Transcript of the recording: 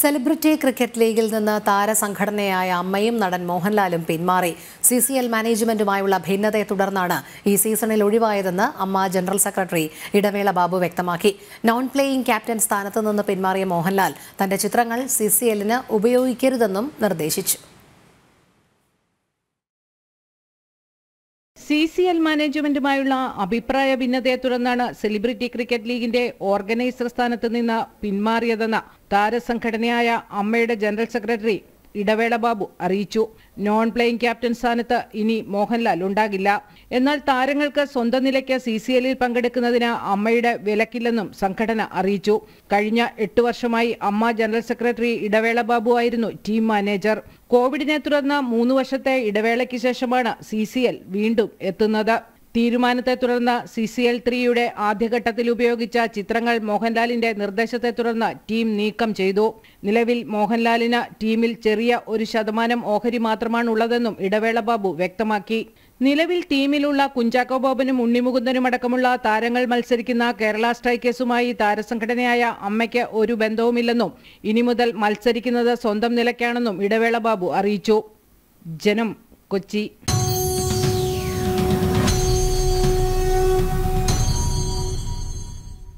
celebrity cricket ലീഗിൽ നിന്ന് താരസംഘടനയായ അമ്മയും നടൻ മോഹൻലാലും പിന്മാറി സി സി എൽ മാനേജ്മെന്റുമായുള്ള ഭിന്നതയെ തുടർന്നാണ് ഈ സീസണിൽ ഒഴിവായതെന്ന് അമ്മ ജനറൽ സെക്രട്ടറി ഇടവേള ബാബു വ്യക്തമാക്കി നോൺ പ്ലേയിംഗ് ക്യാപ്റ്റൻ സ്ഥാനത്ത് നിന്ന് പിന്മാറിയ മോഹൻലാൽ തന്റെ ചിത്രങ്ങൾ സി സി എല്ലിന് ഉപയോഗിക്കരുതെന്നും നിർദ്ദേശിച്ചു സി സി എൽ മാനേജ്മെന്റുമായുള്ള അഭിപ്രായ ഭിന്നതയെ തുടർന്നാണ് സെലിബ്രിറ്റി ക്രിക്കറ്റ് ലീഗിന്റെ ഓർഗനൈസർ സ്ഥാനത്ത് നിന്ന് പിന്മാറിയതെന്ന് താരസംഘടനയായ അമ്മയുടെ ജനറൽ സെക്രട്ടറി ഇടവേള ബാബു അറിയിച്ചു നോൺ പ്ലേയിങ് ക്യാപ്റ്റൻ സ്ഥാനത്ത് ഇനി മോഹൻലാൽ ഉണ്ടാകില്ല എന്നാൽ താരങ്ങൾക്ക് സ്വന്തം നിലയ്ക്ക് സി സി എല്ലിൽ പങ്കെടുക്കുന്നതിന് അമ്മയുടെ വിലക്കില്ലെന്നും സംഘടന അറിയിച്ചു കഴിഞ്ഞ എട്ട് വർഷമായി അമ്മ ജനറൽ സെക്രട്ടറി ഇടവേള ബാബു ആയിരുന്നു ടീം മാനേജർ കോവിഡിനെ തുടർന്ന് മൂന്ന് വർഷത്തെ ഇടവേളയ്ക്ക് ശേഷമാണ് സി വീണ്ടും എത്തുന്നത് തീരുമാനത്തെ തുടർന്ന് സി സി എൽ ത്രീയുടെ ആദ്യഘട്ടത്തിൽ ഉപയോഗിച്ച ചിത്രങ്ങൾ മോഹൻലാലിന്റെ നിർദ്ദേശത്തെ തുടർന്ന് ടീം നീക്കം ചെയ്തു നിലവിൽ മോഹൻലാലിന് ടീമിൽ ചെറിയ ഒരു ശതമാനം ഓഹരി മാത്രമാണുള്ളതെന്നും ഇടവേള ബാബു വ്യക്തമാക്കി നിലവിൽ ടീമിലുള്ള കുഞ്ചാക്കോ ബോബനും ഉണ്ണിമുകുന്ദനും അടക്കമുള്ള താരങ്ങൾ മത്സരിക്കുന്ന കേരള സ്ട്രൈക്കേഴ്സുമായി താരസംഘടനയായ അമ്മയ്ക്ക് ഒരു ബന്ധവുമില്ലെന്നും ഇനി മുതൽ മത്സരിക്കുന്നത് സ്വന്തം നിലയ്ക്കാണെന്നും ഇടവേള ബാബു അറിയിച്ചു ജനം കൊച്ചി